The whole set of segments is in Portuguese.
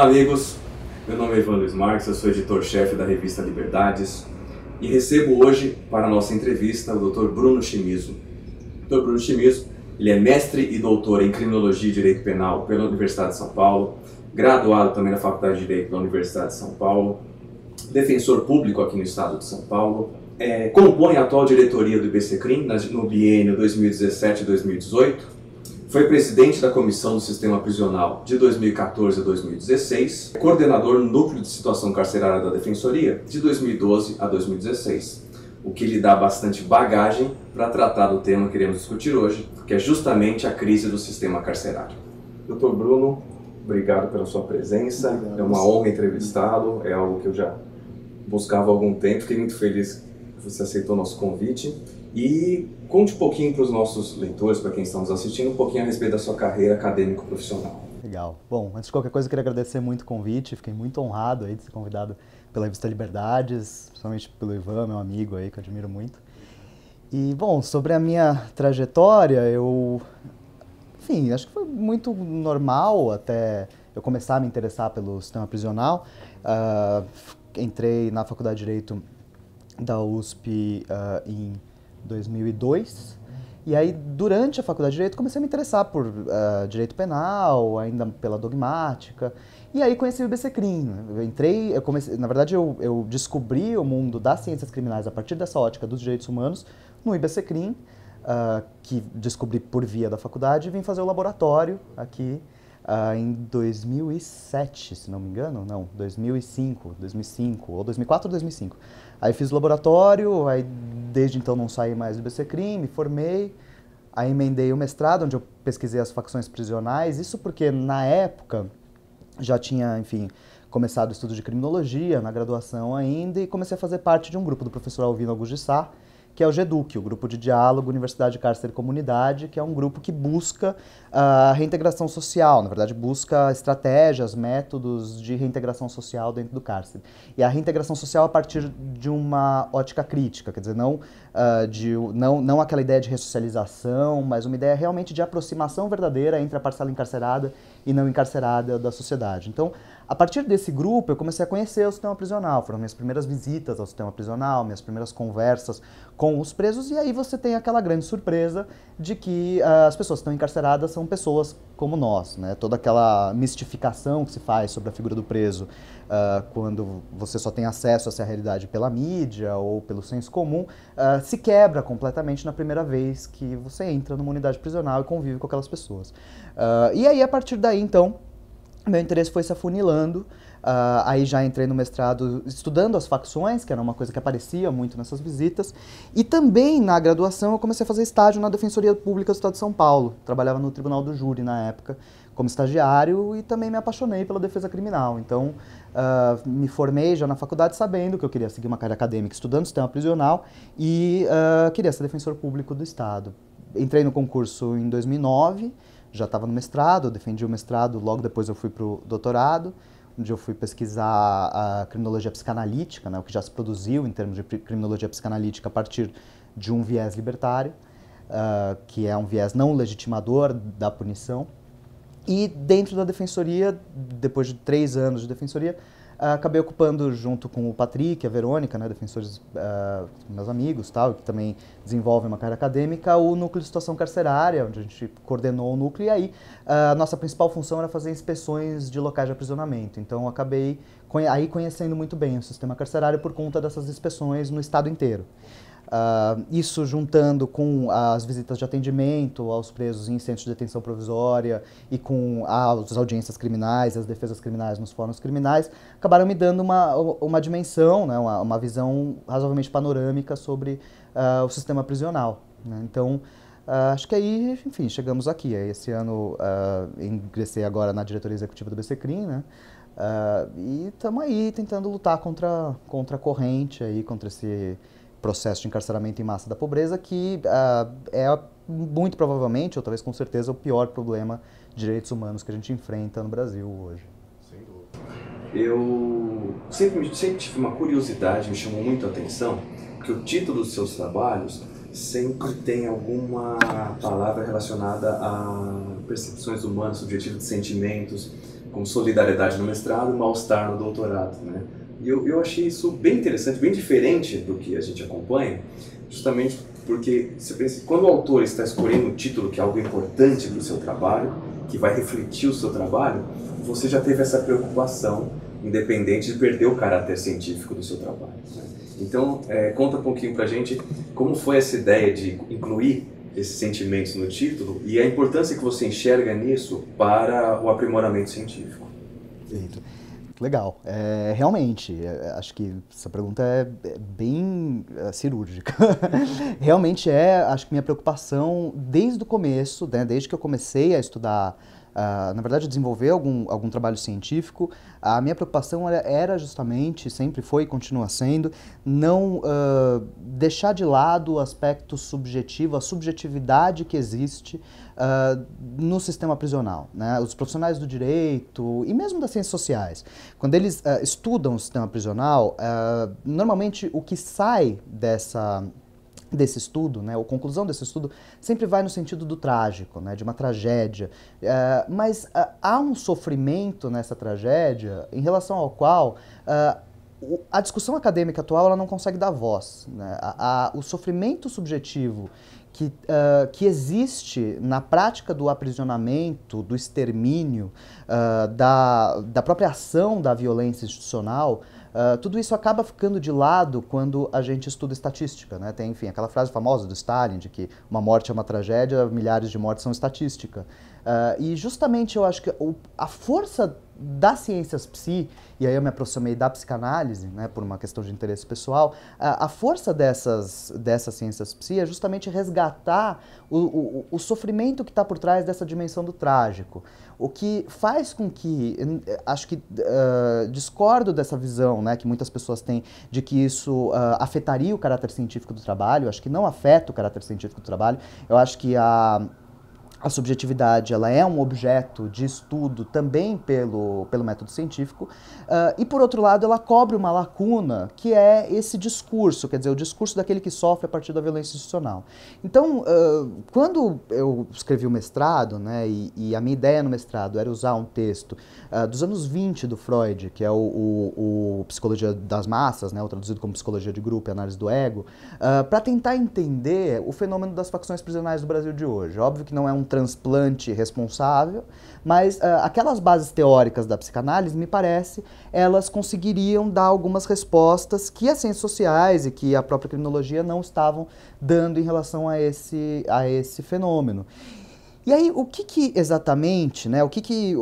Olá, amigos. Meu nome é Ivan Luiz Marques, eu sou editor-chefe da revista Liberdades e recebo hoje para a nossa entrevista o Dr. Bruno Chimizo. O Dr. Bruno Chimizo, ele é mestre e doutor em Criminologia e Direito Penal pela Universidade de São Paulo, graduado também na Faculdade de Direito da Universidade de São Paulo, defensor público aqui no estado de São Paulo, é, compõe a atual diretoria do Crime no biênio 2017-2018 foi presidente da Comissão do Sistema Prisional de 2014 a 2016, coordenador do Núcleo de Situação Carcerária da Defensoria de 2012 a 2016, o que lhe dá bastante bagagem para tratar do tema que iremos discutir hoje, que é justamente a crise do sistema carcerário. Doutor Bruno, obrigado pela sua presença, obrigado. é uma honra entrevistá-lo, é algo que eu já buscava há algum tempo, fiquei muito feliz que você aceitou o nosso convite e Conte um pouquinho para os nossos leitores, para quem está nos assistindo, um pouquinho a respeito da sua carreira acadêmica profissional Legal. Bom, antes de qualquer coisa, eu queria agradecer muito o convite. Fiquei muito honrado aí de ser convidado pela revista Liberdades, principalmente pelo Ivan, meu amigo aí, que eu admiro muito. E, bom, sobre a minha trajetória, eu. Enfim, acho que foi muito normal até eu começar a me interessar pelo sistema prisional. Uh, entrei na Faculdade de Direito da USP uh, em 2002. E aí, durante a faculdade de Direito, comecei a me interessar por uh, Direito Penal, ainda pela dogmática. E aí conheci o IBC Crim. Eu entrei, eu comecei, na verdade, eu, eu, descobri o mundo das ciências criminais a partir dessa ótica dos direitos humanos no IBC Crim, uh, que descobri por via da faculdade, e vim fazer o laboratório aqui Uh, em 2007, se não me engano, não, 2005, 2005 ou 2004 ou 2005. Aí fiz laboratório, aí desde então não saí mais do BC Crime, formei, aí emendei o mestrado, onde eu pesquisei as facções prisionais. Isso porque, na época, já tinha, enfim, começado o estudo de criminologia, na graduação ainda, e comecei a fazer parte de um grupo do professor Alvino Augusto de Sá, que é o GEDUC, o Grupo de Diálogo Universidade, Cárcere e Comunidade, que é um grupo que busca a uh, reintegração social, na verdade busca estratégias, métodos de reintegração social dentro do cárcere. E a reintegração social é a partir de uma ótica crítica, quer dizer, não, uh, de, não, não aquela ideia de ressocialização, mas uma ideia realmente de aproximação verdadeira entre a parcela encarcerada e não encarcerada da sociedade. Então, a partir desse grupo, eu comecei a conhecer o sistema prisional. Foram minhas primeiras visitas ao sistema prisional, minhas primeiras conversas com os presos. E aí você tem aquela grande surpresa de que uh, as pessoas que estão encarceradas são pessoas como nós. Né? Toda aquela mistificação que se faz sobre a figura do preso uh, quando você só tem acesso a essa realidade pela mídia ou pelo senso comum, uh, se quebra completamente na primeira vez que você entra numa unidade prisional e convive com aquelas pessoas. e aí, a partir daí, então meu interesse foi se afunilando. Uh, aí já entrei no mestrado estudando as facções, que era uma coisa que aparecia muito nessas visitas. E também na graduação eu comecei a fazer estágio na Defensoria Pública do Estado de São Paulo. Trabalhava no Tribunal do Júri na época como estagiário e também me apaixonei pela defesa criminal. Então uh, me formei já na faculdade sabendo que eu queria seguir uma carreira acadêmica estudando sistema prisional e uh, queria ser defensor público do Estado. Entrei no concurso em 2009 já estava no mestrado, eu defendi o mestrado, logo depois eu fui para o doutorado, onde eu fui pesquisar a criminologia psicanalítica, né, o que já se produziu em termos de criminologia psicanalítica a partir de um viés libertário, uh, que é um viés não legitimador da punição. E dentro da defensoria, depois de três anos de defensoria, acabei ocupando junto com o Patrick, a Verônica, né, defensores, uh, meus amigos, tal, que também desenvolvem uma carreira acadêmica, o núcleo de situação carcerária, onde a gente coordenou o núcleo, e aí ah, a uh, nossa principal função era fazer inspeções de locais de aprisionamento. Então acabei aí conhecendo muito bem o sistema carcerário por conta dessas inspeções no estado inteiro. Uh, isso juntando com as visitas de atendimento aos presos em centros de detenção provisória e com as audiências criminais, as defesas criminais nos fóruns criminais, acabaram me dando uma, uma dimensão, né, uma, uma visão razoavelmente panorâmica sobre uh, o sistema prisional. Né? Então, uh, acho que aí, enfim, chegamos aqui. Esse ano ingressei agora na diretoria executiva do BCCRIM, né? e estamos aí tentando lutar contra, contra a corrente, aí, contra esse processo de encarceramento em massa da pobreza, que uh, é muito provavelmente, ou talvez com certeza, o pior problema de direitos humanos que a gente enfrenta no Brasil hoje. Sem dúvida. Eu sempre, sempre tive uma curiosidade, me chamou muito a atenção, que o título dos seus trabalhos sempre tem alguma palavra relacionada a percepções humanas, subjetivas de sentimentos, como solidariedade no mestrado e mal-estar no doutorado, né? E eu, eu achei isso bem interessante, bem diferente do que a gente acompanha, justamente porque você pensa quando o autor está escolhendo um título que é algo importante para o seu trabalho, que vai refletir o seu trabalho, você já teve essa preocupação, independente de perder o caráter científico do seu trabalho. Né? Então, é, conta um pouquinho para a gente como foi essa ideia de incluir esses sentimentos no título e a importância que você enxerga nisso para o aprimoramento científico. Então. Legal. É, realmente, é, é, acho que essa pergunta é, é bem cirúrgica. realmente é, acho que minha preocupação desde o começo, né, desde que eu comecei a estudar Uh, na verdade, desenvolver algum, algum trabalho científico. A minha preocupação era, justamente, sempre foi e continua sendo, não uh, deixar de lado o aspecto subjetivo, a subjetividade que existe uh, no sistema prisional. Né? Os profissionais do direito e mesmo das ciências sociais, quando eles estudam o sistema prisional, normalmente o que sai dessa desse estudo, né, ou conclusão desse estudo, sempre vai no sentido do trágico, né, de uma tragédia. Uh, mas uh, há um sofrimento nessa tragédia em relação ao qual uh, a discussão acadêmica atual ela não consegue dar voz. Né? A, a, o sofrimento subjetivo que, uh, que, existe na prática do aprisionamento, do extermínio, uh, da, da própria ação da violência institucional, Uh, tudo isso acaba ficando de lado quando a gente estuda estatística. Né? Tem, enfim, aquela frase famosa do Stalin de que uma morte é uma tragédia, milhares de mortes são estatística. Uh, e justamente eu acho que o, a força das ciências psi, e aí eu me aproximei da psicanálise, né, por uma questão de interesse pessoal, a, a força dessas, dessas ciências psi é justamente resgatar o, o, o sofrimento que está por trás dessa dimensão do trágico. O que faz com que, acho que uh, discordo dessa visão né, que muitas pessoas têm de que isso uh, afetaria o caráter científico do trabalho, acho que não afeta o caráter científico do trabalho, eu acho que a, a subjetividade ela é um objeto de estudo também pelo, pelo método científico, uh, e por outro lado ela cobre uma lacuna que é esse discurso, quer dizer, o discurso daquele que sofre a partir da violência institucional. Então, uh, quando eu escrevi o mestrado, né, e, e, a minha ideia no mestrado era usar um texto uh, dos anos 20 do Freud, que é o, o, o, Psicologia das Massas, né, ou traduzido como Psicologia de Grupo e Análise do Ego, para tentar entender o fenômeno das facções prisionais do Brasil de hoje. Óbvio que não é um transplante responsável, mas uh, aquelas bases teóricas da psicanálise, me parece, elas conseguiriam dar algumas respostas que as ciências sociais e que a própria criminologia não estavam dando em relação a esse, a esse fenômeno. E aí, o que, que exatamente, né? O que que,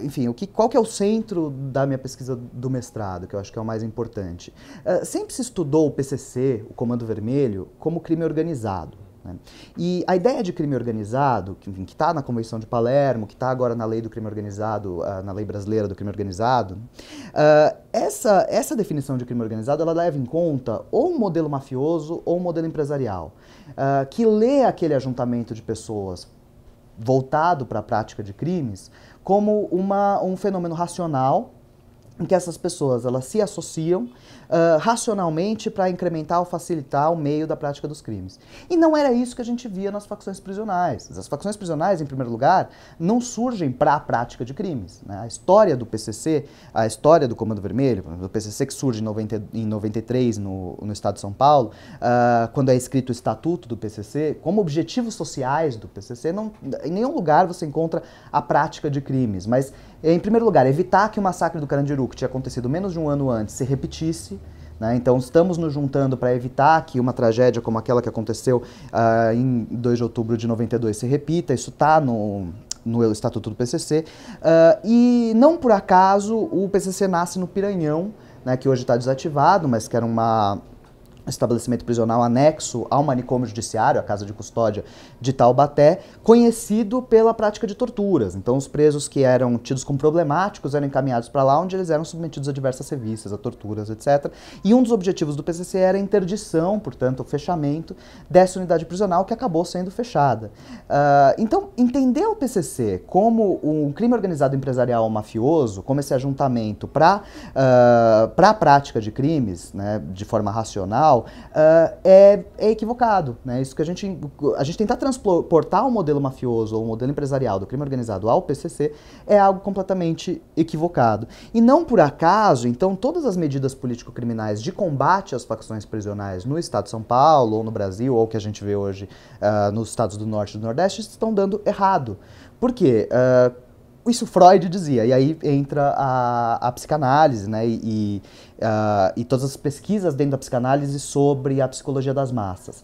enfim, o que, qual que é o centro da minha pesquisa do mestrado, que eu acho que é o mais importante? Uh, sempre se estudou o PCC, o Comando Vermelho, como crime organizado. Né? E a ideia de crime organizado, que está na Convenção de Palermo, que está agora na lei do crime organizado, uh, na lei brasileira do crime organizado, uh, essa, essa definição de crime organizado ela leva em conta ou um modelo mafioso ou um modelo empresarial, uh, que lê aquele ajuntamento de pessoas voltado para a prática de crimes como uma, um fenômeno racional em que essas pessoas elas se associam ah, racionalmente para incrementar ou facilitar o meio da prática dos crimes. E não era isso que a gente via nas facções prisionais. As facções prisionais, em primeiro lugar, não surgem para a prática de crimes. Né? A história do PCC, a história do Comando Vermelho, do PCC que surge em, 90, em 93 no, no estado de São Paulo, uh, quando é escrito o estatuto do PCC, como objetivos sociais do PCC, não, em nenhum lugar você encontra a prática de crimes, mas em primeiro lugar, evitar que o massacre do Carandiru, que tinha acontecido menos de um ano antes, se repetisse, né? Então, estamos nos juntando para evitar que uma tragédia como aquela que aconteceu uh, em 2 de outubro de 92 se repita. Isso está no, no Estatuto do PCC. Uh, ah, e não por acaso o PCC nasce no Piranhão, né, que hoje está desativado, mas que era uma, estabelecimento prisional anexo ao manicômio judiciário, a casa de custódia de Taubaté, conhecido pela prática de torturas. Então, os presos que eram tidos como problemáticos eram encaminhados para lá, onde eles eram submetidos a diversas serviços, a torturas, etc. E um dos objetivos do PCC era a interdição, portanto, o fechamento dessa unidade prisional que acabou sendo fechada. Uh, então, entender o PCC como um crime organizado empresarial mafioso, como esse ajuntamento para uh, ah, a prática de crimes, né, de forma racional, tal, uh, ah, é, é, equivocado. Né? Isso que a gente, a gente tentar transportar o modelo mafioso ou o modelo empresarial do crime organizado ao PCC é algo completamente equivocado. E não por acaso, então, todas as medidas político-criminais de combate às facções prisionais no estado de São Paulo ou no Brasil, ou que a gente vê hoje uh, nos estados do Norte e do Nordeste, estão dando errado. Por quê? Uh, isso Freud dizia, e aí entra a, a psicanálise, né? E, e uh, e todas as pesquisas dentro da psicanálise sobre a psicologia das massas.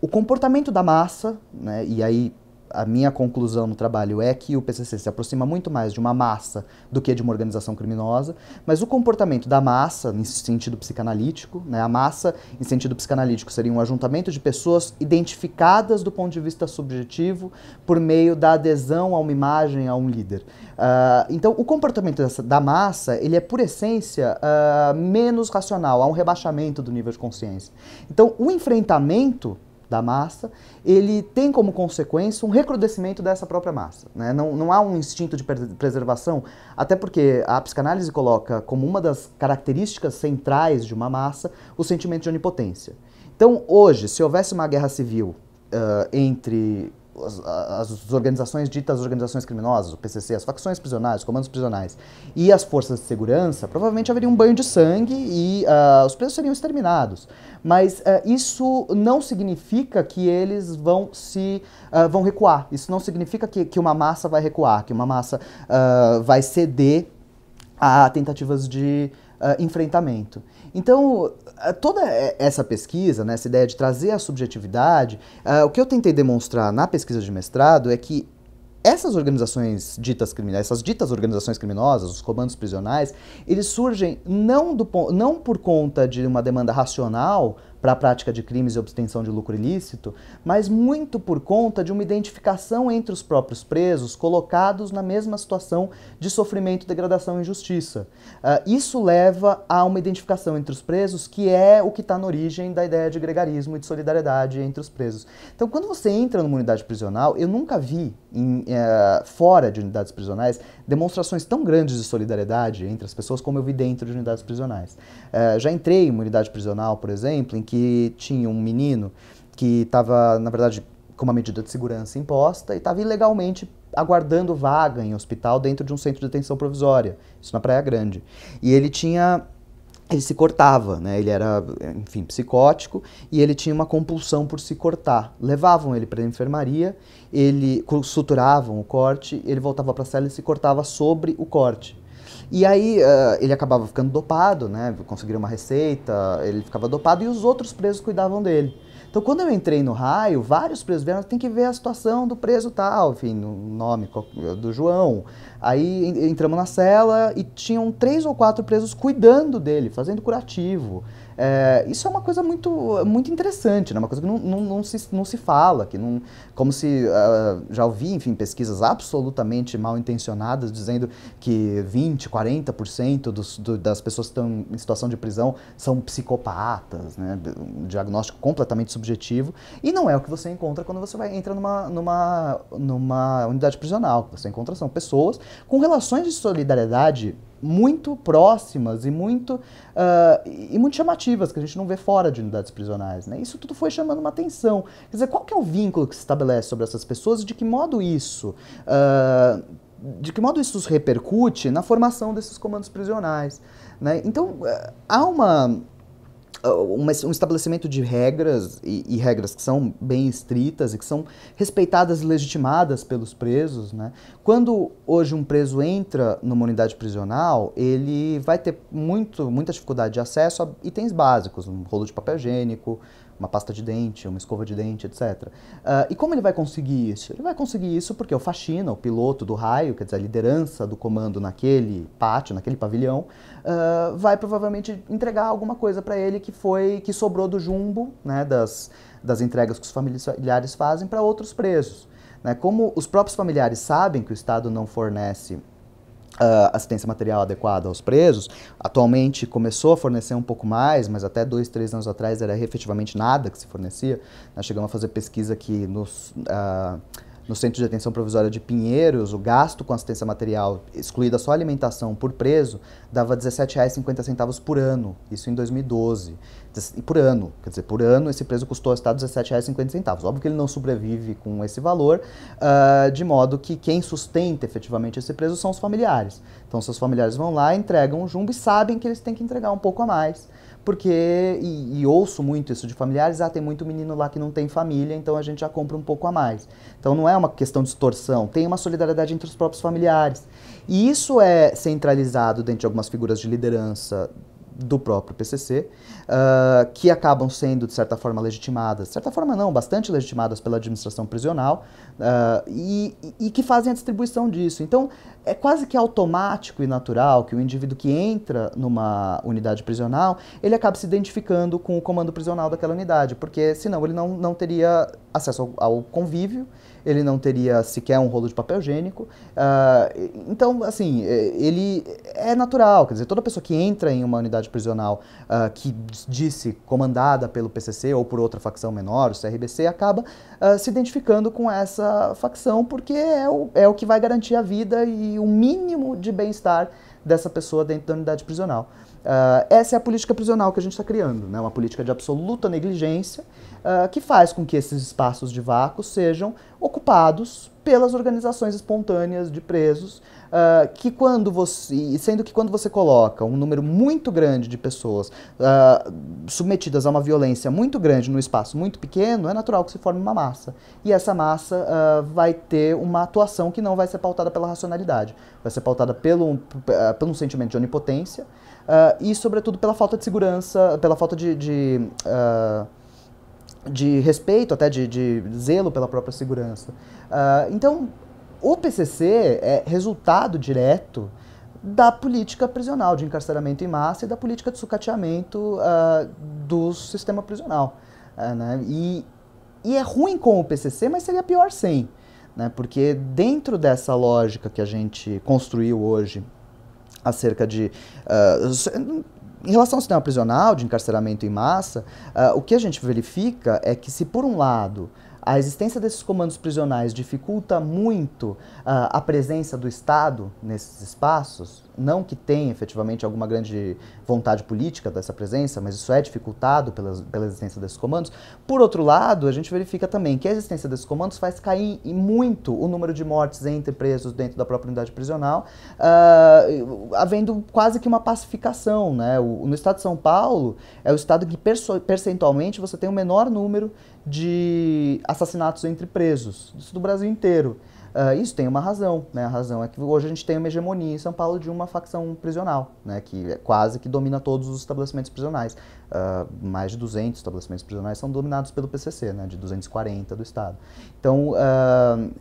O comportamento da massa, né, e aí a minha conclusão no trabalho é que o PCC se aproxima muito mais de uma massa do que de uma organização criminosa, mas o comportamento da massa, em sentido psicanalítico, né, a massa, em sentido psicanalítico, seria um ajuntamento de pessoas identificadas do ponto de vista subjetivo por meio da adesão a uma imagem, a um líder. Uh, então, o comportamento dessa, da massa, ele é, por essência, uh, menos racional, há um rebaixamento do nível de consciência. Então, o enfrentamento da massa, ele tem como consequência um recrudescimento dessa própria massa. Né? Não, não há um instinto de preservação, até porque a psicanálise coloca como uma das características centrais de uma massa o sentimento de onipotência. Então, hoje, se houvesse uma guerra civil uh, entre as, as, organizações ditas organizações criminosas, o PCC, as facções prisionais, os comandos prisionais e as forças de segurança, provavelmente haveria um banho de sangue e uh, os presos seriam exterminados. Mas uh, isso não significa que eles vão se uh, vão recuar. Isso não significa que, que uma massa vai recuar, que uma massa vai ceder a tentativas de enfrentamento. Então, eh, toda essa pesquisa, né, essa ideia de trazer a subjetividade, uh, o que eu tentei demonstrar na pesquisa de mestrado é que essas organizações ditas criminosas, essas ditas organizações criminosas, os comandos prisionais, eles surgem não, do, não por conta de uma demanda racional, para a prática de crimes e obtenção de lucro ilícito, mas muito por conta de uma identificação entre os próprios presos colocados na mesma situação de sofrimento, degradação e injustiça. Uh, isso leva a uma identificação entre os presos que é o que está na origem da ideia de gregarismo e de solidariedade entre os presos. Então, quando você entra numa unidade prisional, eu nunca vi em, uh, fora de unidades prisionais demonstrações tão grandes de solidariedade entre as pessoas como eu vi dentro de unidades prisionais. Uh, já entrei em uma unidade prisional, por exemplo, em que que tinha um menino que estava, na verdade, com uma medida de segurança imposta e estava ilegalmente aguardando vaga em hospital dentro de um centro de detenção provisória, isso na Praia Grande. E ele tinha ele se cortava, né? Ele era, enfim, psicótico e ele tinha uma compulsão por se cortar. Levavam ele para a enfermaria, ele suturavam o corte, ele voltava para a cela e se cortava sobre o corte. E aí uh, ele acabava ficando dopado, né? Conseguiram uma receita, ele ficava dopado e os outros presos cuidavam dele. Então, quando eu entrei no raio, vários presos vieram, tem que ver a situação do preso tal, enfim, o nome do João. Aí entramos na cela e tinham três ou quatro presos cuidando dele, fazendo curativo. É, isso é uma coisa muito, muito interessante, né? uma coisa que não, não, não, se, não se fala, que não, como se uh, já ouvi, enfim, pesquisas absolutamente mal intencionadas dizendo que 20, 40% dos, do, das pessoas que estão em situação de prisão são psicopatas, né? um diagnóstico completamente subjetivo, e não é o que você encontra quando você vai, entra numa, numa, numa unidade prisional, você encontra são pessoas com relações de solidariedade muito próximas e muito, uh, e muito chamativas, que a gente não vê fora de unidades prisionais. Né? Isso tudo foi chamando uma atenção. Quer dizer, qual que é o vínculo que se estabelece sobre essas pessoas e de que modo isso... Uh, de que modo isso repercute na formação desses comandos prisionais? Né? Então, eh, há uma, um estabelecimento de regras, e, e, regras que são bem estritas e que são respeitadas e legitimadas pelos presos. Né? Quando hoje um preso entra numa unidade prisional, ele vai ter muito, muita dificuldade de acesso a itens básicos, um rolo de papel higiênico, uma pasta de dente, uma escova de dente, etc. Uh, ah, e como ele vai conseguir isso? Ele vai conseguir isso porque o faxina, o piloto do raio, quer dizer, a liderança do comando naquele pátio, naquele pavilhão, uh, vai provavelmente entregar alguma coisa para ele que foi que sobrou do jumbo, né, das, das entregas que os familiares fazem para outros presos. Né? Como os próprios familiares sabem que o Estado não fornece Uh, assistência material adequada aos presos. Atualmente começou a fornecer um pouco mais, mas até dois, três anos atrás era efetivamente nada que se fornecia. Nós chegamos a fazer pesquisa aqui nos. Uh, no Centro de Detenção Provisória de Pinheiros, o gasto com assistência material, excluída só alimentação por preso, dava R$ 17,50 por ano, isso em 2012 por ano. Quer dizer, por ano esse preço custou ao Estado R$ 17,50. Óbvio que ele não sobrevive com esse valor, uh, de modo que quem sustenta efetivamente esse preço são os familiares. Então, seus familiares vão lá, entregam o jumbo e sabem que eles têm que entregar um pouco a mais. Porque, e, e ouço muito isso de familiares, ah, tem muito menino lá que não tem família, então a gente já compra um pouco a mais. Então não é uma questão de extorsão, tem uma solidariedade entre os próprios familiares. E isso é centralizado dentro de algumas figuras de liderança do próprio PCC, uh, ah, que acabam sendo, de certa forma, legitimadas, de certa forma não, bastante legitimadas pela administração prisional, uh, e, e, que fazem a distribuição disso. Então, é quase que automático e natural que o indivíduo que entra numa unidade prisional, ele acaba se identificando com o comando prisional daquela unidade, porque senão ele não, não teria acesso ao, ao convívio, ele não teria sequer um rolo de papel higiênico. Uh, então, assim, é, ele é natural, quer dizer, toda pessoa que entra em uma unidade prisional uh, que disse comandada pelo PCC ou por outra facção menor, o CRBC, acaba uh, se identificando com essa facção, porque é o, é o que vai garantir a vida e o mínimo de bem-estar dessa pessoa dentro da unidade prisional. Uh, essa é a política prisional que a gente está criando, né? uma política de absoluta negligência uh, que faz com que esses espaços de vácuo sejam ocupados pelas organizações espontâneas de presos uh, que quando você, sendo que quando você coloca um número muito grande de pessoas uh, submetidas a uma violência muito grande num espaço muito pequeno, é natural que se forme uma massa. E essa massa uh, vai ter uma atuação que não vai ser pautada pela racionalidade, vai ser pautada pelo, pelo sentimento de onipotência e, sobretudo, pela falta de segurança, pela falta de, de de respeito, até de, de, zelo pela própria segurança. Uh, então, o PCC é resultado direto da política prisional de encarceramento em massa e da política de sucateamento uh, do sistema prisional. Uh, né? e, e, é ruim com o PCC, mas seria pior sem. Né? Porque dentro dessa lógica que a gente construiu hoje acerca de... Uh, em relação ao sistema prisional de encarceramento em massa, o que a gente verifica é que se por um lado a existência desses comandos prisionais dificulta muito uh, a presença do Estado nesses espaços? não que tenha efetivamente alguma grande vontade política dessa presença, mas isso é dificultado pela, pela existência desses comandos. Por outro lado, a gente verifica também que a existência desses comandos faz cair muito o número de mortes entre presos dentro da própria unidade prisional, uh, havendo quase que uma pacificação. Né? O, no estado de São Paulo, é o estado que percentualmente você tem o menor número de assassinatos entre presos, isso do Brasil inteiro. Uh, isso tem uma razão, né? A razão é que hoje a gente tem uma hegemonia em São Paulo de uma facção prisional, né? Que é quase que domina todos os estabelecimentos prisionais. Uh, mais de 200 estabelecimentos prisionais são dominados pelo PCC, né? De 240 do Estado. Então, uh,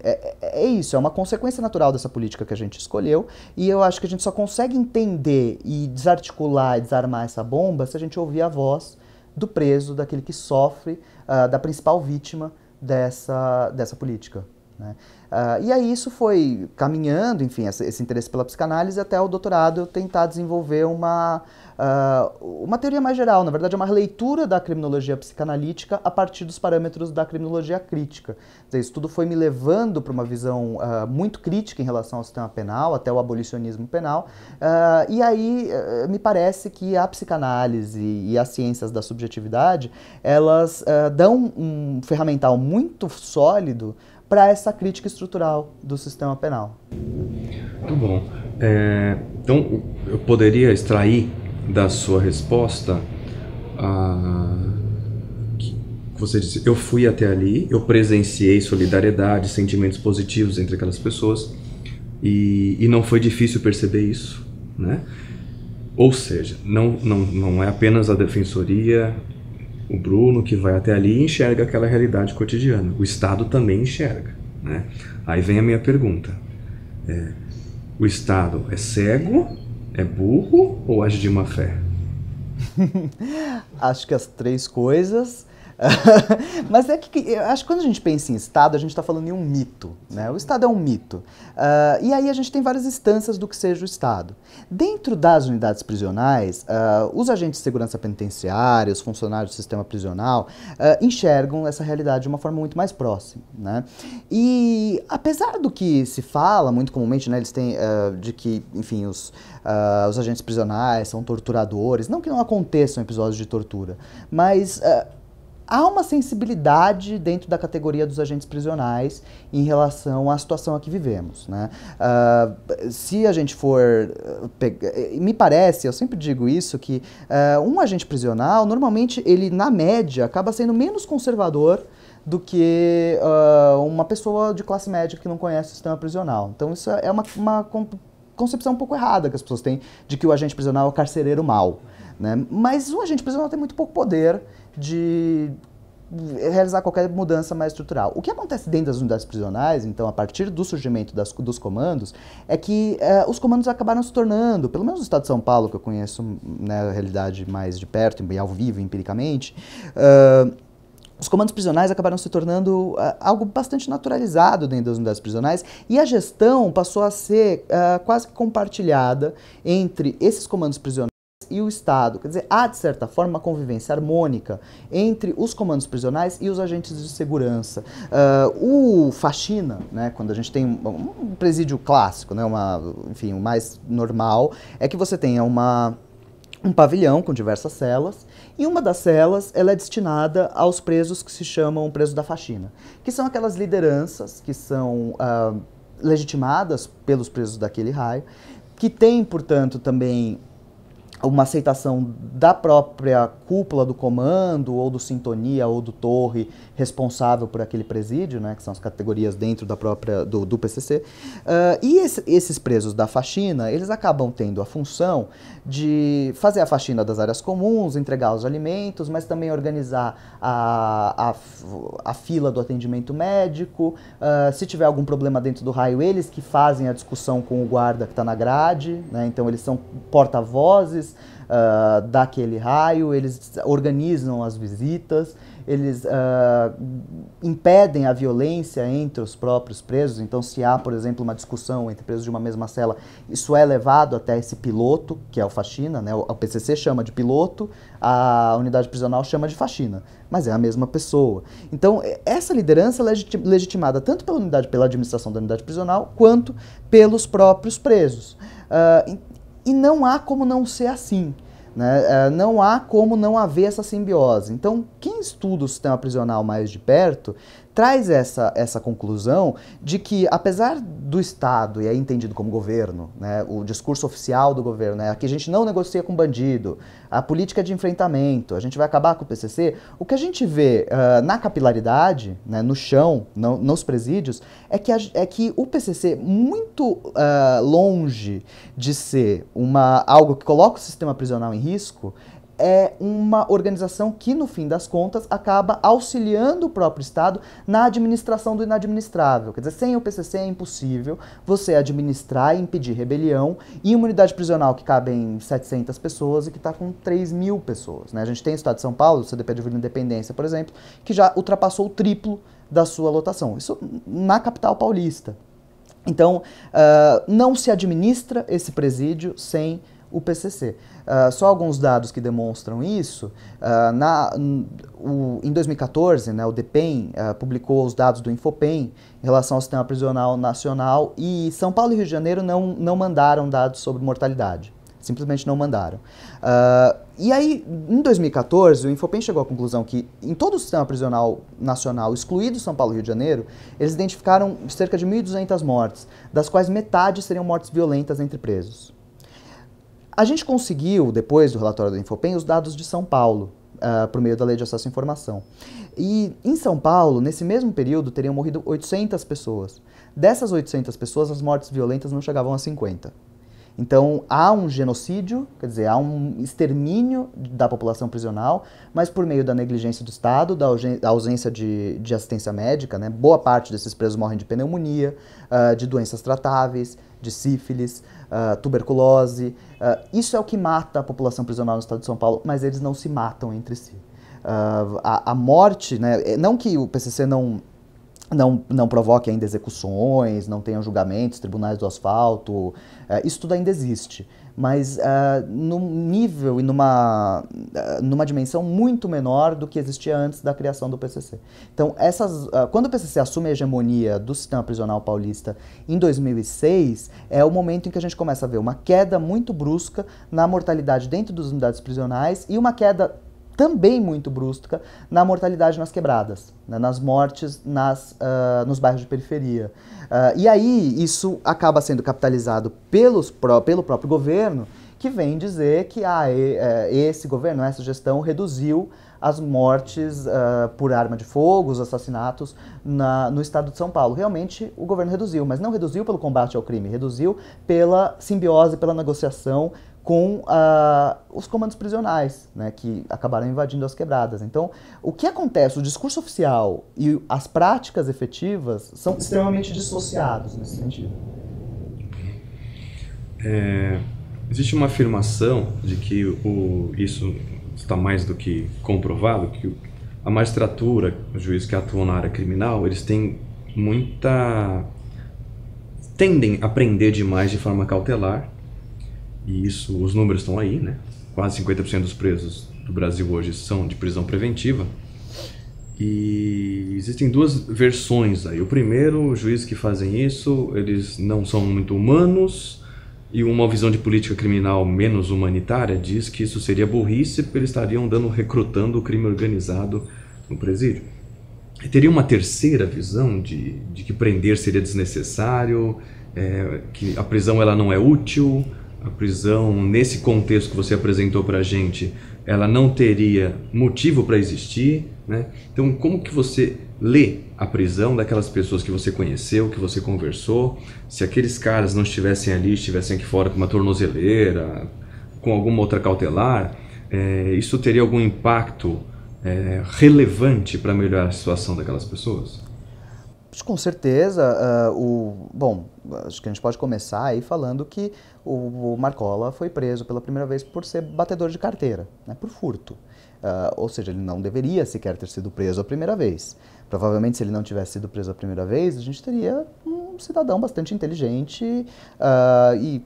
é, é, isso, é uma consequência natural dessa política que a gente escolheu e eu acho que a gente só consegue entender e desarticular e desarmar essa bomba se a gente ouvir a voz do preso, daquele que sofre, da principal vítima dessa, dessa política, né? Uh, e aí isso foi caminhando, enfim, esse, esse, interesse pela psicanálise até o doutorado eu tentar desenvolver uma, uh, uma teoria mais geral, na verdade é uma leitura da criminologia psicanalítica a partir dos parâmetros da criminologia crítica. Dizer, isso tudo foi me levando para uma visão uh, muito crítica em relação ao sistema penal, até o abolicionismo penal, e aí me parece que a psicanálise e as ciências da subjetividade, elas dão um ferramental muito sólido para essa crítica estrutural do sistema penal. Muito bom. É, então, eu poderia extrair da sua resposta a, ah, que você disse: eu fui até ali, eu presenciei solidariedade, sentimentos positivos entre aquelas pessoas e, e não foi difícil perceber isso, né? Ou seja, não, não, não é apenas a defensoria, o Bruno que vai até ali enxerga aquela realidade cotidiana. O Estado também enxerga. Né? Aí vem a minha pergunta: é, o Estado é cego, é burro ou age de má fé? Acho que as três coisas. Mas é que eu acho que quando a gente pensa em Estado, a gente está falando em um mito. Né? O Estado é um mito. Uh, e aí a gente tem várias instâncias do que seja o Estado. Dentro das unidades prisionais, uh, os agentes de segurança penitenciária, os funcionários do sistema prisional, uh, enxergam essa realidade de uma forma muito mais próxima. Né? E apesar do que se fala muito comumente, né, eles têm de que, enfim, os, os agentes prisionais são torturadores, não que não aconteçam episódios de tortura, mas há uma sensibilidade dentro da categoria dos agentes prisionais em relação à situação a que vivemos. Né? Uh, se a gente for. Ah, eh, me parece, eu sempre digo isso, que uh, um agente prisional, normalmente, ele, na média, acaba sendo menos conservador do que uh, uma pessoa de classe média que não conhece o sistema prisional. Então, isso é uma, uma concepção um pouco errada que as pessoas têm de que o agente prisional é o carcereiro mau. Né? Mas o agente prisional tem muito pouco poder de realizar qualquer mudança mais estrutural. O que acontece dentro das unidades prisionais, então, a partir do surgimento das, dos comandos, é que eh, os comandos acabaram se tornando, pelo menos no estado de São Paulo, que eu conheço né, a realidade mais de perto bem ao vivo, empiricamente, uh, os comandos prisionais acabaram se tornando uh, algo bastante naturalizado dentro das unidades prisionais e a gestão passou a ser uh, quase compartilhada entre esses comandos prisionais e o Estado. Quer dizer, há, de certa forma, uma convivência harmônica entre os comandos prisionais e os agentes de segurança. Uh, o faxina, né, quando a gente tem um, presídio clássico, né, uma, enfim, o mais normal, é que você tenha uma um pavilhão com diversas celas e uma das celas ela é destinada aos presos que se chamam presos da faxina, que são aquelas lideranças que são uh, legitimadas pelos presos daquele raio, que têm, portanto, também uma aceitação da própria cúpula do comando, ou do sintonia, ou do torre responsável por aquele presídio, né, que são as categorias dentro da própria do, do PCC. Uh, ah, e esse, esses presos da faxina, eles acabam tendo a função de fazer a faxina das áreas comuns, entregar os alimentos, mas também organizar a, a, a fila do atendimento médico. Uh, se tiver algum problema dentro do raio, eles que fazem a discussão com o guarda que está na grade, né, então eles são porta-vozes uh, daquele raio, eles organizam as visitas, eles uh, impedem a violência entre os próprios presos. Então, se há, por exemplo, uma discussão entre presos de uma mesma cela, isso é levado até esse piloto, que é o faxina, né? O PCC chama de piloto, a unidade prisional chama de faxina, mas é a mesma pessoa. Então, essa liderança é legitimada tanto pela unidade, pela administração da unidade prisional, quanto pelos próprios presos. Uh, e não há como não ser assim. Né? É, não há como não haver essa simbiose. Então, quem estuda o sistema prisional mais de perto traz essa, essa conclusão de que, apesar do Estado, e é entendido como governo, né, o discurso oficial do governo é que a gente não negocia com bandido, a política é de enfrentamento, a gente vai acabar com o PCC, o que a gente vê uh, na capilaridade, né, no chão, no, nos presídios, é que, a, é que o PCC, muito uh, longe de ser uma, algo que coloca o sistema prisional em risco, é uma organização que, no fim das contas, acaba auxiliando o próprio Estado na administração do inadministrável. Quer dizer, sem o PCC é impossível você administrar e impedir rebelião e uma unidade prisional que cabe em 700 pessoas e que está com 3 mil pessoas. Né? A gente tem o Estado de São Paulo, o CDP de Vila Independência, por exemplo, que já ultrapassou o triplo da sua lotação. Isso na capital paulista. Então, uh, não se administra esse presídio sem o PCC. Uh, ah, só alguns dados que demonstram isso. Uh, na, o, em 2014, né, o DEPEN uh, ah, publicou os dados do Infopen em relação ao sistema prisional nacional e São Paulo e Rio de Janeiro não, não mandaram dados sobre mortalidade. Simplesmente não mandaram. e aí, em 2014, o Infopen chegou à conclusão que, em todo o sistema prisional nacional, excluído São Paulo e Rio de Janeiro, eles identificaram cerca de 1.200 mortes, das quais metade seriam mortes violentas entre presos. A gente conseguiu, depois do relatório do Infopen, os dados de São Paulo, uh, por meio da Lei de Acesso à Informação. E em São Paulo, nesse mesmo período, teriam morrido 800 pessoas. Dessas 800 pessoas, as mortes violentas não chegavam a 50. Então há um genocídio, quer dizer, há um extermínio da população prisional, mas por meio da negligência do Estado, da ausência de, de assistência médica, né? boa parte desses presos morrem de pneumonia, uh, de doenças tratáveis, de sífilis. Ah, tuberculose. Uh, isso é o que mata a população prisional no estado de São Paulo, mas eles não se matam entre si. Uh, a, a, morte, né, é, não que o PCC não, não, não provoque ainda execuções, não tenha julgamentos, tribunais do asfalto, isso tudo ainda existe mas uh, num nível e numa, uh, numa dimensão muito menor do que existia antes da criação do PCC. Então, essas, uh, quando o PCC assume a hegemonia do sistema prisional paulista em 2006, é o momento em que a gente começa a ver uma queda muito brusca na mortalidade dentro das unidades prisionais e uma queda também muito brusca na mortalidade nas quebradas, né, nas mortes nas, uh, nos bairros de periferia. Uh, e aí isso acaba sendo capitalizado pelos pró pelo próprio governo, que vem dizer que ah, é, esse governo, essa gestão reduziu as mortes uh, por arma de fogo, os assassinatos na, no estado de São Paulo. Realmente o governo reduziu, mas não reduziu pelo combate ao crime, reduziu pela simbiose, pela negociação com ah, os comandos prisionais, né, que acabaram invadindo as quebradas. Então, o que acontece, o discurso oficial e as práticas efetivas são extremamente dissociados nesse sentido. É, existe uma afirmação de que o, isso está mais do que comprovado, que a magistratura, os juízes que atuam na área criminal, eles têm muita tendem a prender demais de forma cautelar e isso, os números estão aí, né? Quase 50% dos presos do Brasil hoje são de prisão preventiva. E existem duas versões aí. O primeiro, os juízes que fazem isso, eles não são muito humanos, e uma visão de política criminal menos humanitária diz que isso seria burrice, porque eles estariam dando, recrutando o crime organizado no presídio. E teria uma terceira visão de, de que prender seria desnecessário, é, que a prisão ela não é útil, a prisão, nesse contexto que você apresentou para a gente, ela não teria motivo para existir, né? Então, como que você lê a prisão daquelas pessoas que você conheceu, que você conversou? Se aqueles caras não estivessem ali, estivessem aqui fora com uma tornozeleira, com alguma outra cautelar, é, isso teria algum impacto é, relevante para melhorar a situação daquelas pessoas? Com certeza, uh, o bom, acho que a gente pode começar aí falando que o, o, Marcola foi preso pela primeira vez por ser batedor de carteira, né, por furto. Uh, ou seja, ele não deveria sequer ter sido preso a primeira vez. Provavelmente, se ele não tivesse sido preso a primeira vez, a gente teria um cidadão bastante inteligente uh, e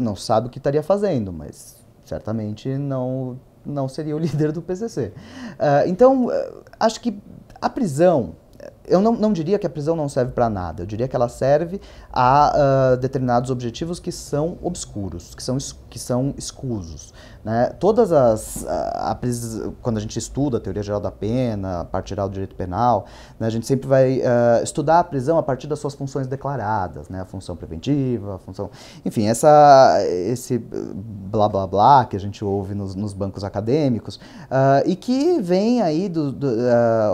não sabe o que estaria fazendo, mas certamente não não seria o líder do PCC. então, acho que a prisão eu não, não diria que a prisão não serve para nada, eu diria que ela serve a uh, determinados objetivos que são obscuros, que são escuros que são escusos. Né? Todas as. A, a, quando a gente estuda a teoria geral da pena, a parte geral do direito penal, né, a gente sempre vai uh, estudar a prisão a partir das suas funções declaradas, né? a função preventiva, a função. Enfim, essa, esse blá blá blá que a gente ouve nos, nos bancos acadêmicos uh, e que vem aí do, do,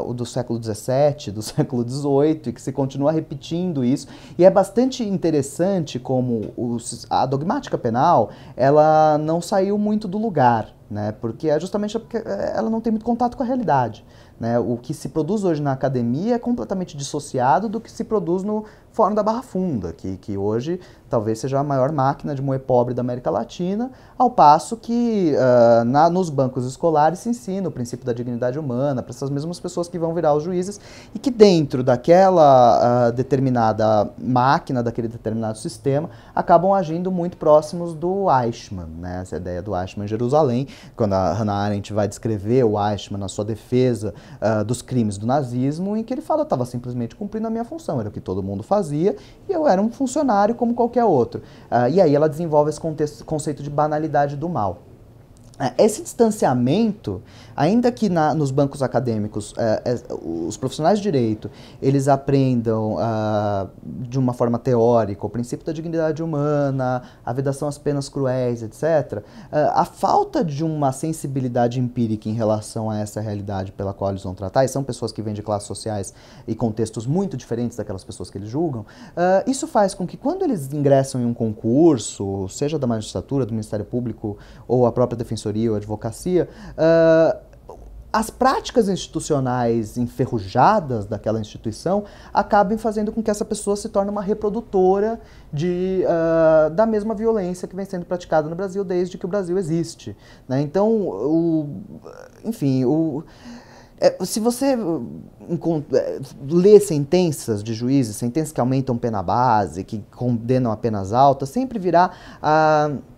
uh, do século XVII, do século XVIII e que se continua repetindo isso. E é bastante interessante como os, a dogmática penal. É ela não saiu muito do lugar, né? Porque é justamente porque é, ela não tem muito contato com a realidade. Né? O que se produz hoje na academia é completamente dissociado do que se produz no, Fórum da Barra Funda, que, que hoje talvez seja a maior máquina de moer pobre da América Latina, ao passo que uh, na, nos bancos escolares se ensina o princípio da dignidade humana para essas mesmas pessoas que vão virar os juízes e que dentro daquela uh, determinada máquina, daquele determinado sistema, acabam agindo muito próximos do Eichmann, né? essa ideia do Eichmann em Jerusalém, quando a Hannah Arendt vai descrever o Eichmann na sua defesa uh, dos crimes do nazismo, em que ele fala, eu estava simplesmente cumprindo a minha função, era o que todo mundo fazia, fazia e eu era um funcionário como qualquer outro. Uh, e aí ela desenvolve esse contexto, conceito de banalidade do mal. Uh, esse distanciamento ainda que na, nos bancos acadêmicos é, é, os profissionais de direito eles aprendam ah, de uma forma teórica o princípio da dignidade humana, a vedação às penas cruéis, etc., é, a falta de uma sensibilidade empírica em relação a essa realidade pela qual eles vão tratar, e são pessoas que vêm de classes sociais e contextos muito diferentes daquelas pessoas que eles julgam, é, isso faz com que quando eles ingressam em um concurso, seja da magistratura, do Ministério Público ou a própria defensoria ou advocacia, Uh, as práticas institucionais enferrujadas daquela instituição acabem fazendo com que essa pessoa se torne uma reprodutora de, uh, da mesma violência que vem sendo praticada no Brasil desde que o Brasil existe. Né? Então, o, enfim, o, é, se você é, lê sentenças de juízes, sentenças que aumentam pena base, que condenam a penas altas, sempre virá a. Uh,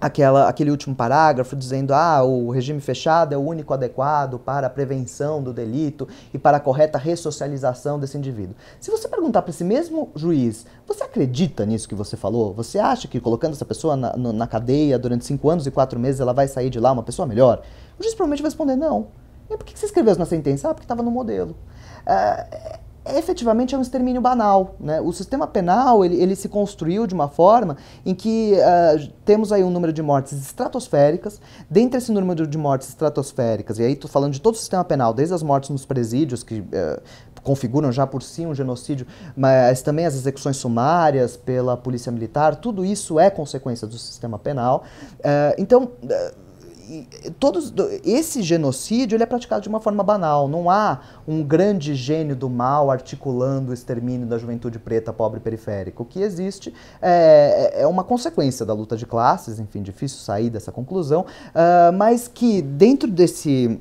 aquela, aquele último parágrafo dizendo ah, o regime fechado é o único adequado para a prevenção do delito e para a correta ressocialização desse indivíduo. Se você perguntar para esse mesmo juiz, você acredita nisso que você falou? Você acha que colocando essa pessoa na, na cadeia durante cinco anos e quatro meses ela vai sair de lá uma pessoa melhor? O juiz provavelmente vai responder não. E por que você escreveu isso na sentença? Ah, porque estava no modelo. Uh, efetivamente é um extermínio banal. Né? O sistema penal ele, ele se construiu de uma forma em que uh, temos aí um número de mortes estratosféricas. Dentre esse número de mortes estratosféricas, e aí estou falando de todo o sistema penal, desde as mortes nos presídios, que uh, configuram já por si um genocídio, mas também as execuções sumárias pela polícia militar, tudo isso é consequência do sistema penal. Uh, então todos esse genocídio ele é praticado de uma forma banal. Não há um grande gênio do mal articulando o extermínio da juventude preta, pobre periférica. O que existe é, é, é uma consequência da luta de classes, enfim, difícil sair dessa conclusão, uh, mas que dentro desse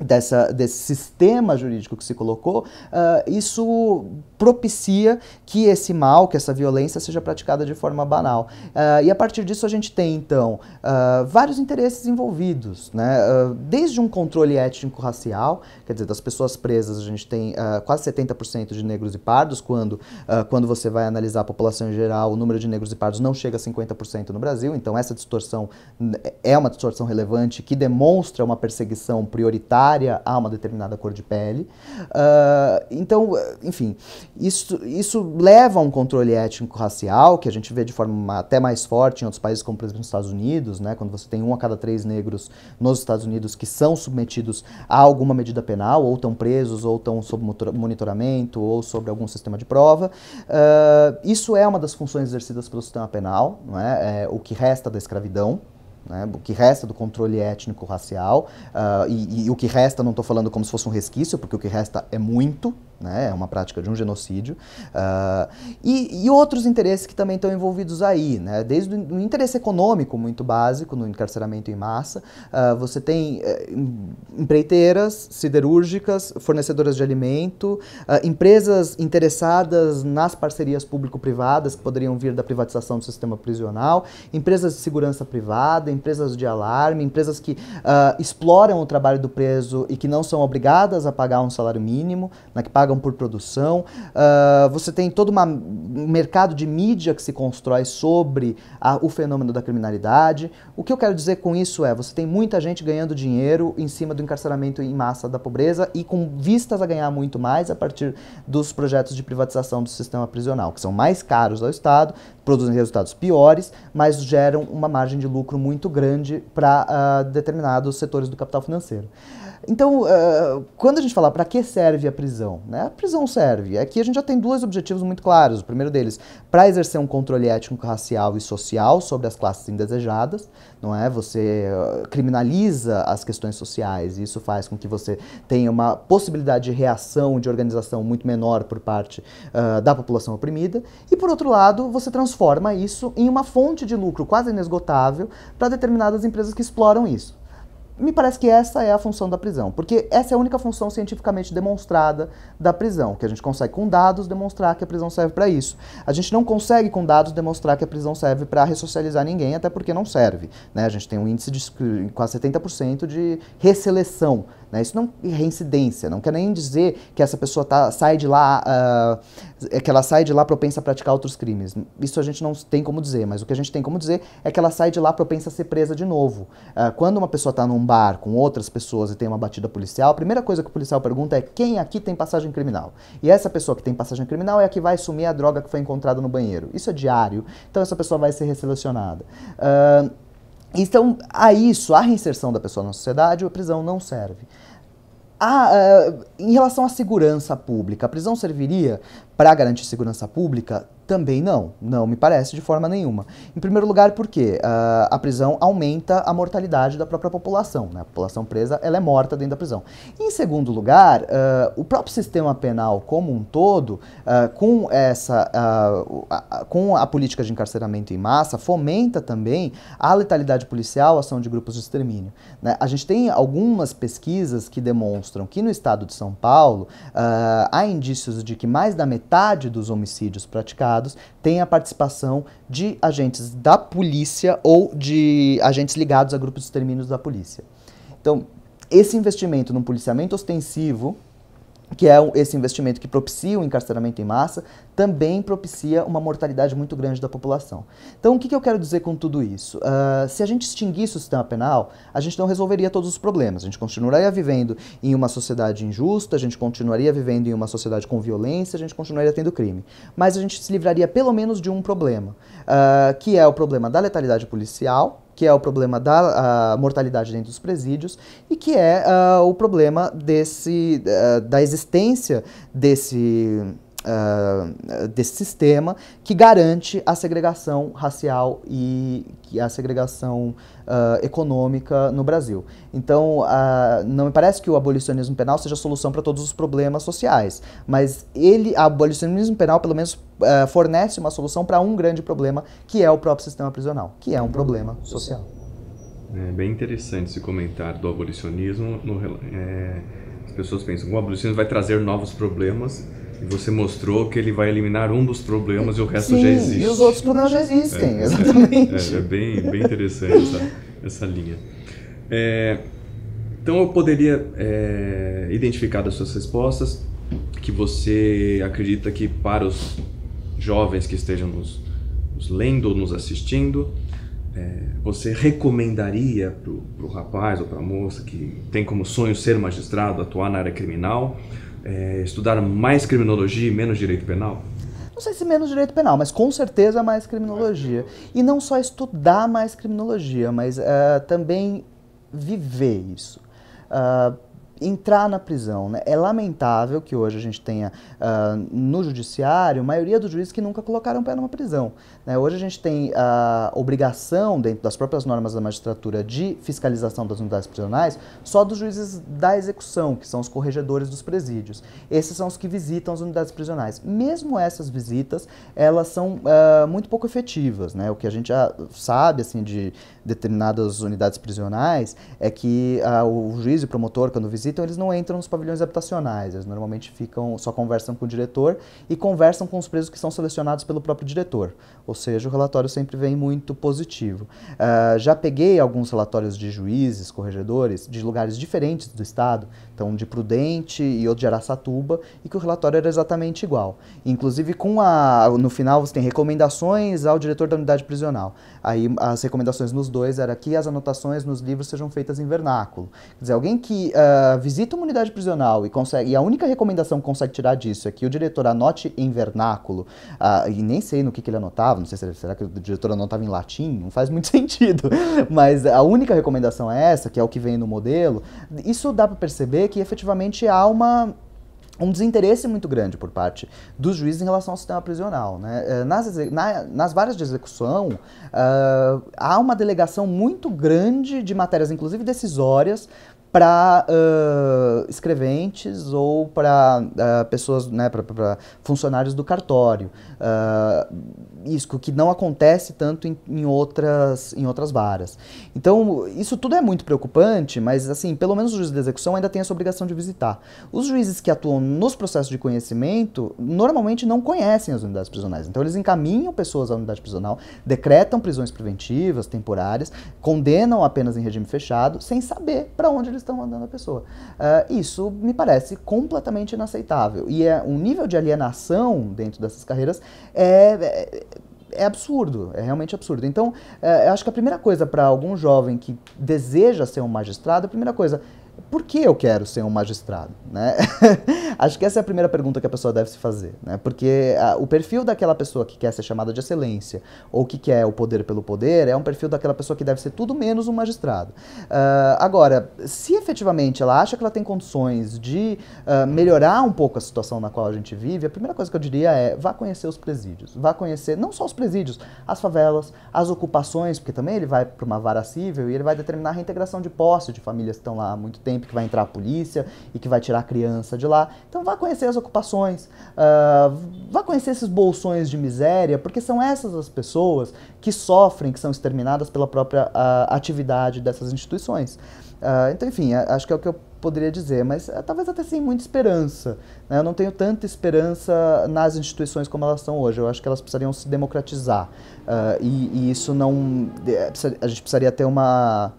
dessa, desse sistema jurídico que se colocou, uh, isso propicia que esse mal, que essa violência seja praticada de forma banal. Uh, e a partir disso a gente tem, então, uh, vários interesses envolvidos, né? Uh, desde um controle étnico-racial, quer dizer, das pessoas presas a gente tem quase 70% de negros e pardos, quando, quando você vai analisar a população em geral, o número de negros e pardos não chega a 50% no Brasil, então essa distorção é uma distorção relevante que demonstra uma perseguição prioritária a uma determinada cor de pele. então, enfim, isso, isso leva a um controle étnico-racial, que a gente vê de forma até mais forte em outros países, como por exemplo nos Estados Unidos, né? quando você tem um a cada três negros nos Estados Unidos que são submetidos a alguma medida penal, ou estão presos, ou estão sob monitoramento, ou sobre algum sistema de prova. Uh, isso é uma das funções exercidas pelo sistema penal, não é? é o que resta da escravidão. Né, o que resta do controle étnico-racial, uh, e, e, o que resta, não estou falando como se fosse um resquício, porque o que resta é muito, né? é uma prática de um genocídio, uh, e, e, outros interesses que também estão envolvidos aí, né? desde o interesse econômico muito básico no encarceramento em massa, uh, você tem uh, empreiteiras, siderúrgicas, fornecedoras de alimento, ah, empresas interessadas nas parcerias público-privadas que poderiam vir da privatização do sistema prisional, empresas de segurança privada, empresas de alarme, empresas que exploram o trabalho do preso e que não são obrigadas a pagar um salário mínimo, né? que pagam pagam por produção, uh, você tem todo uma, um mercado de mídia que se constrói sobre a, o fenômeno da criminalidade. O que eu quero dizer com isso é, você tem muita gente ganhando dinheiro em cima do encarceramento em massa da pobreza e com vistas a ganhar muito mais a partir dos projetos de privatização do sistema prisional, que são mais caros ao Estado, produzem resultados piores, mas geram uma margem de lucro muito grande para uh, ah, determinados setores do capital financeiro. Então, uh, quando a gente fala para que serve a prisão, né? A prisão serve. Aqui a gente já tem dois objetivos muito claros. O primeiro deles, para exercer um controle étnico, racial e social sobre as classes indesejadas, não é? Você eh, criminaliza as questões sociais e isso faz com que você tenha uma possibilidade de reação, de organização muito menor por parte uh, da população oprimida. E por outro lado, você transforma isso em uma fonte de lucro quase inesgotável para determinadas empresas que exploram isso. Me parece que essa é a função da prisão, porque essa é a única função cientificamente demonstrada da prisão, que a gente consegue com dados demonstrar que a prisão serve para isso. A gente não consegue com dados demonstrar que a prisão serve para ressocializar ninguém, até porque não serve. Né? A gente tem um índice de quase 70% de resseleção. Né? Isso não é reincidência, não quer nem dizer que essa pessoa tá, sai de lá. Uh, é que ela sai de lá propensa a praticar outros crimes. Isso a gente não tem como dizer, mas o que a gente tem como dizer é que ela sai de lá propensa a ser presa de novo. Uh, quando uma pessoa está num bar com outras pessoas e tem uma batida policial, a primeira coisa que o policial pergunta é quem aqui tem passagem criminal. E essa pessoa que tem passagem criminal é a que vai sumir a droga que foi encontrada no banheiro. Isso é diário, então essa pessoa vai ser reselecionada. Uh, então, a isso, a reinserção da pessoa na sociedade, a prisão não serve. A, uh, ah, em relação à segurança pública, a prisão serviria para garantir segurança pública? Também não, não me parece de forma nenhuma. Em primeiro lugar, porque uh, ah, a prisão aumenta a mortalidade da própria população. Né? A população presa ela é morta dentro da prisão. Em segundo lugar, uh, o próprio sistema penal como um todo, uh, com, essa, a, com a política de encarceramento em massa, fomenta também a letalidade policial, a ação de grupos de extermínio. Né? A gente tem algumas pesquisas que demonstram que no estado de São Paulo há indícios de que mais da metade metade dos homicídios praticados tem a participação de agentes da polícia ou de agentes ligados a grupos de extermínios da polícia. Então, esse investimento num policiamento ostensivo que é esse investimento que propicia o encarceramento em massa, também propicia uma mortalidade muito grande da população. Então, o que, que eu quero dizer com tudo isso? Uh, se a gente extinguisse o sistema penal, a gente não resolveria todos os problemas. A gente continuaria vivendo em uma sociedade injusta, a gente continuaria vivendo em uma sociedade com violência, a gente continuaria tendo crime. Mas a gente se livraria pelo menos de um problema, uh, que é o problema da letalidade policial, que é o problema da ah, mortalidade dentro dos presídios e que é uh, o problema desse, uh, da existência desse uh, desse sistema que garante a segregação racial e a segregação uh, econômica no Brasil. Então, uh, não me parece que o abolicionismo penal seja a solução para todos os problemas sociais, mas ele, o abolicionismo penal, pelo menos, fornece uma solução para um grande problema, que é o próprio sistema prisional, que é um problema social. É bem interessante esse comentário do abolicionismo. No, é, as pessoas pensam que o abolicionismo vai trazer novos problemas, e você mostrou que ele vai eliminar um dos problemas e o resto Sim, já existe. E os outros problemas já existem, é, é, exatamente. É, é, bem, bem interessante essa, essa linha. É, então eu poderia é, identificar das suas respostas que você acredita que para os jovens que estejam nos, nos lendo ou nos assistindo, é, você recomendaria para o rapaz ou para a moça que tem como sonho ser magistrado, atuar na área criminal, é, estudar mais criminologia e menos direito penal? Não sei se menos direito penal, mas com certeza mais criminologia. E não só estudar mais criminologia, mas uh, também viver isso. Uh, entrar na prisão. Né? É lamentável que hoje a gente tenha uh, no judiciário maioria dos juízes que nunca colocaram o pé numa prisão. Né? Hoje a gente tem a ah, obrigação, dentro das próprias normas da magistratura, de fiscalização das unidades prisionais, só dos juízes da execução, que são os corregedores dos presídios. Esses são os que visitam as unidades prisionais. Mesmo essas visitas, elas são uh, muito pouco efetivas. Né? O que a gente já sabe assim, de determinadas unidades prisionais é que ah, o juiz e o promotor, quando visitam, eles não entram nos pavilhões habitacionais, eles normalmente ficam só conversam com o diretor e conversam com os presos que são selecionados pelo próprio diretor. Ou seja, o relatório sempre vem muito positivo. Ah, já peguei alguns relatórios de juízes, corregedores, de lugares diferentes do estado, então de Prudente e outro de Araçatuba, e que o relatório era exatamente igual. Inclusive com a no final você tem recomendações ao diretor da unidade prisional. Aí as recomendações nos dois era que as anotações nos livros sejam feitas em vernáculo. Quer dizer, alguém que uh, visita uma unidade prisional e consegue, e a única recomendação que consegue tirar disso é que o diretor anote em vernáculo, uh, e nem sei no que, que ele anotava, não sei se será que o diretor anotava em latim, não faz muito sentido, mas a única recomendação é essa, que é o que vem no modelo. Isso dá para perceber que efetivamente há uma um desinteresse muito grande por parte dos juízes em relação ao sistema prisional. Né? Eh, nas, na, nas várias de execução, uh, há uma delegação muito grande de matérias, inclusive decisórias, para uh, escreventes ou para uh, pessoas, né, para funcionários do cartório. Uh, isso que não acontece tanto em, em, outras, em outras varas. Então, isso tudo é muito preocupante, mas assim, pelo menos o juiz de execução ainda tem essa obrigação de visitar. Os juízes que atuam nos processos de conhecimento normalmente não conhecem as unidades prisionais. Então, eles encaminham pessoas à unidade prisional, decretam prisões preventivas, temporárias, condenam apenas em regime fechado, sem saber para onde eles estão mandando a pessoa. Uh, isso me parece completamente inaceitável. E é um nível de alienação dentro dessas carreiras é, é é absurdo, é realmente absurdo. Então, eh, eu acho que a primeira coisa para algum jovem que deseja ser um magistrado, a primeira coisa por que eu quero ser um magistrado? Né? Acho que essa é a primeira pergunta que a pessoa deve se fazer, né? Porque a, ah, o perfil daquela pessoa que quer ser chamada de excelência ou que quer o poder pelo poder é um perfil daquela pessoa que deve ser tudo menos um magistrado. Uh, agora, se efetivamente ela acha que ela tem condições de uh, melhorar um pouco a situação na qual a gente vive, a primeira coisa que eu diria é vá conhecer os presídios, vá conhecer não só os presídios, as favelas, as ocupações, porque também ele vai para uma vara cível e ele vai determinar a reintegração de posse de famílias que estão lá há muito tempo tempo que vai entrar a polícia e que vai tirar a criança de lá. Então vá conhecer as ocupações, uh, vá conhecer esses bolsões de miséria, porque são essas as pessoas que sofrem, que são exterminadas pela própria uh, atividade dessas instituições. Uh, então, enfim, acho que é o que eu poderia dizer, mas uh, talvez até sem muita esperança. Né? Eu não tenho tanta esperança nas instituições como elas são hoje. Eu acho que elas precisariam se democratizar. Uh, e, e, isso não. A gente precisaria ter uma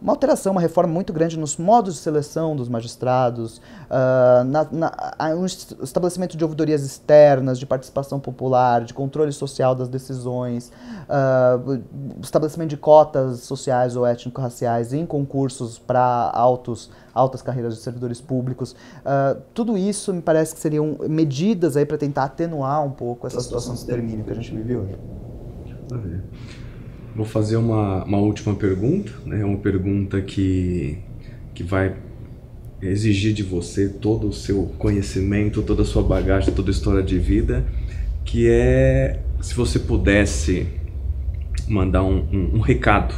uma alteração, uma reforma muito grande nos modos de seleção dos magistrados, uh, na, na, um estabelecimento de ouvidorias externas, de participação popular, de controle social das decisões, uh, estabelecimento de cotas sociais ou étnico-raciais em concursos para altos altas carreiras de servidores públicos. Uh, tudo isso me parece que seriam medidas aí para tentar atenuar um pouco essa, situação de extermínio que a gente vive hoje. Vou fazer uma, uma última pergunta, né? Uma pergunta que, que vai exigir de você todo o seu conhecimento, toda a sua bagagem, toda a história de vida, que é se você pudesse mandar um, um, um recado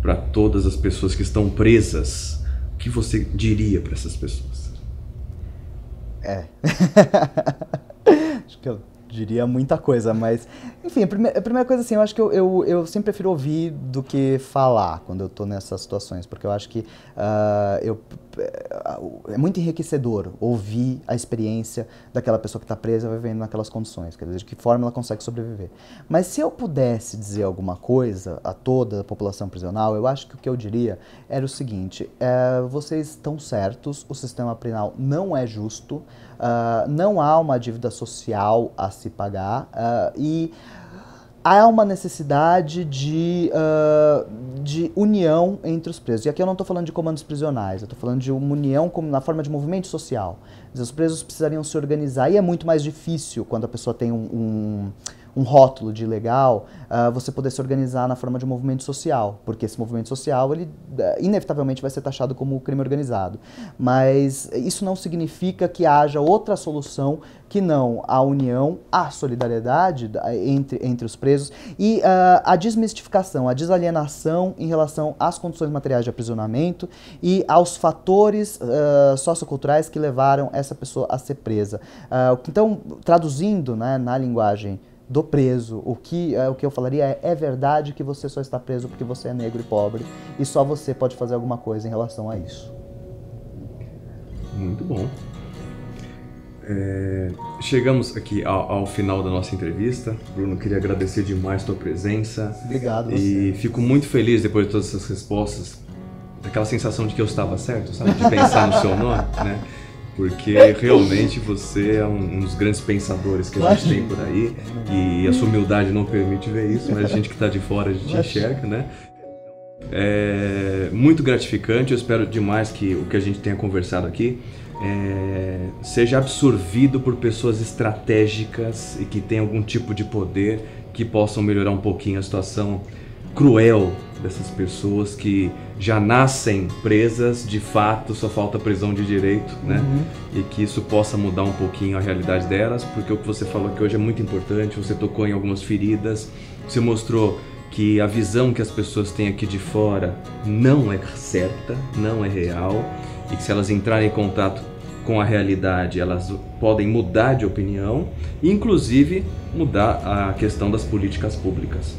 para todas as pessoas que estão presas, o que você diria para essas pessoas? É. Acho que eu diria muita coisa, mas. Enfim, a, prime a primeira coisa, assim, eu acho que eu, eu, eu, sempre prefiro ouvir do que falar quando eu tô nessas situações, porque eu acho que uh, eu, eh, é muito enriquecedor ouvir a experiência daquela pessoa que está presa vivendo naquelas condições, quer dizer, de que forma ela consegue sobreviver. Mas se eu pudesse dizer alguma coisa a toda a população prisional, eu acho que o que eu diria era o seguinte: eh, vocês estão certos, o sistema penal não é justo uh, não há uma dívida social a se pagar uh, e há uma necessidade de, uh, de união entre os presos. E aqui eu não estou falando de comandos prisionais, eu estou falando de uma união como na forma de movimento social. Os presos precisariam se organizar e é muito mais difícil quando a pessoa tem um, um um rótulo de legal, uh, você poder se organizar na forma de um movimento social, porque esse movimento social, ele uh, inevitavelmente vai ser taxado como crime organizado. Mas isso não significa que haja outra solução que não a união, a solidariedade entre, entre os presos e uh, a desmistificação, a desalienação em relação às condições materiais de aprisionamento e aos fatores uh, socioculturais que levaram essa pessoa a ser presa. Uh, então, traduzindo né, na linguagem do preso. O que, é, o que eu falaria é: é verdade que você só está preso porque você é negro e pobre e só você pode fazer alguma coisa em relação a isso. Muito bom. É, chegamos aqui ao, ao, final da nossa entrevista. Bruno, queria agradecer demais a tua presença. Obrigado. E fico muito feliz depois de todas essas respostas, daquela sensação de que eu estava certo, sabe? De pensar no seu nome, né? porque realmente você é um, um, dos grandes pensadores que a gente tem por aí e a sua humildade não permite ver isso, mas a gente que está de fora a gente enxerga, né? É muito gratificante, eu espero demais que o que a gente tenha conversado aqui é, seja absorvido por pessoas estratégicas e que tenham algum tipo de poder que possam melhorar um pouquinho a situação cruel dessas pessoas que já nascem presas, de fato só falta prisão de direito, né? Uhum. E que isso possa mudar um pouquinho a realidade delas, porque o que você falou aqui hoje é muito importante, você tocou em algumas feridas, você mostrou que a visão que as pessoas têm aqui de fora não é certa, não é real, e que se elas entrarem em contato com a realidade, elas podem mudar de opinião, inclusive mudar a questão das políticas públicas.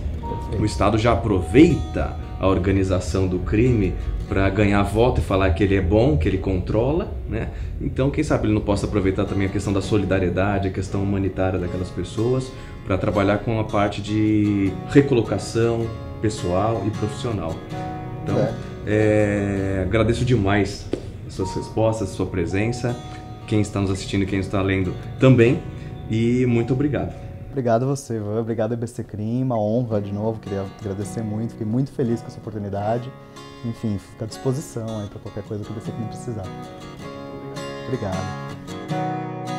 Sim. O Estado já aproveita a organização do crime para ganhar voto e falar que ele é bom, que ele controla, né? Então, quem sabe ele não possa aproveitar também a questão da solidariedade, a questão humanitária daquelas pessoas, para trabalhar com a parte de recolocação pessoal e profissional. Então, é. É, agradeço demais suas respostas, sua presença, quem está nos assistindo e quem está lendo também, e muito obrigado. Obrigado a você, Obrigado, EBC CRIM. Uma honra de novo. Queria agradecer muito. Fiquei muito feliz com essa oportunidade. Enfim, fica à disposição aí para qualquer coisa que o EBC precisar. Obrigado. Obrigado.